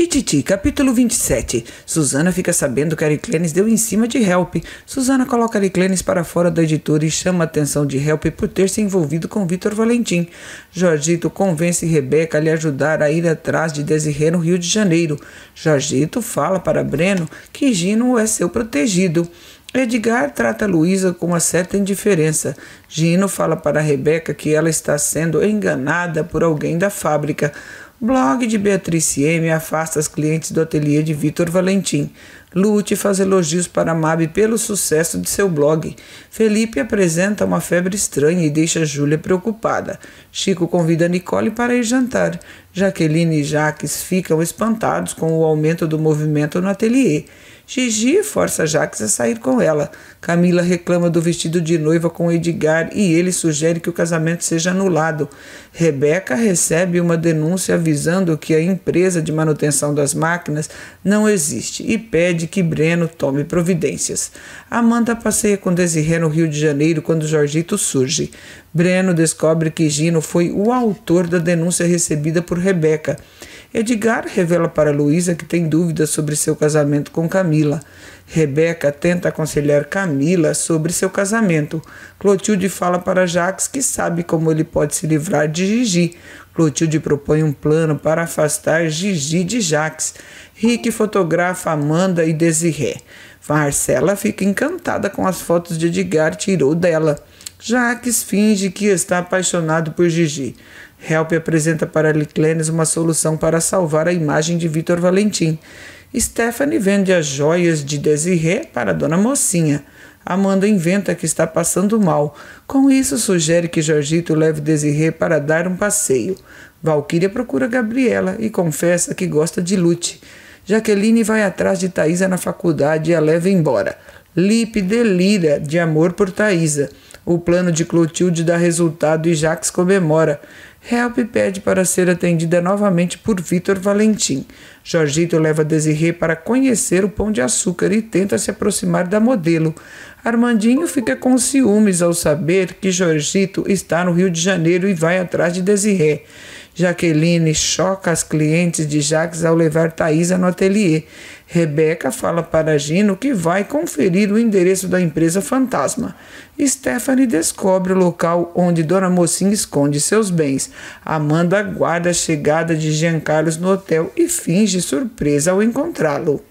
Tititi, capítulo 27. Susana fica sabendo que Ariclenes deu em cima de Help. Susana coloca Ariclenes para fora da editora e chama a atenção de Help por ter se envolvido com Vitor Valentim. Jorgito convence Rebeca a lhe ajudar a ir atrás de Desirê no Rio de Janeiro. Jorgito fala para Breno que Gino é seu protegido. Edgar trata Luísa com uma certa indiferença. Gino fala para Rebeca que ela está sendo enganada por alguém da fábrica. Blog de Beatriz M afasta as clientes do ateliê de Vitor Valentim. Lute faz elogios para Mab pelo sucesso de seu blog. Felipe apresenta uma febre estranha e deixa Júlia preocupada. Chico convida Nicole para ir jantar. Jaqueline e Jaques ficam espantados com o aumento do movimento no ateliê. Gigi força Jaques a sair com ela. Camila reclama do vestido de noiva com Edgar e ele sugere que o casamento seja anulado. Rebeca recebe uma denúncia avisando que a empresa de manutenção das máquinas não existe e pede de que Breno tome providências. Amanda passeia com Desirê no Rio de Janeiro quando Jorgito surge. Breno descobre que Gino foi o autor da denúncia recebida por Rebeca Edgar revela para Luísa que tem dúvidas sobre seu casamento com Camila. Rebeca tenta aconselhar Camila sobre seu casamento. Clotilde fala para Jacques que sabe como ele pode se livrar de Gigi. Clotilde propõe um plano para afastar Gigi de Jacques. Rick fotografa Amanda e Desirré. Marcela fica encantada com as fotos de Edgar tirou dela. Jacques finge que está apaixonado por Gigi. Help apresenta para Liclenes uma solução para salvar a imagem de Vitor Valentim. Stephanie vende as joias de Desirré para Dona Mocinha. Amanda inventa que está passando mal. Com isso, sugere que Jorgito leve Desirré para dar um passeio. Valquíria procura Gabriela e confessa que gosta de Lute. Jaqueline vai atrás de Thaisa na faculdade e a leva embora. Lipe delira de amor por Thaisa. O plano de Clotilde dá resultado e Jax comemora. Help pede para ser atendida novamente por Vitor Valentim. Jorgito leva Desirê para conhecer o Pão de Açúcar e tenta se aproximar da modelo. Armandinho fica com ciúmes ao saber que Jorgito está no Rio de Janeiro e vai atrás de Desirê. Jaqueline choca as clientes de Jacques ao levar Thaisa no ateliê. Rebeca fala para Gino que vai conferir o endereço da empresa fantasma. Stephanie descobre o local onde Dona Mocinha esconde seus bens. Amanda aguarda a chegada de Jean Carlos no hotel e finge surpresa ao encontrá-lo.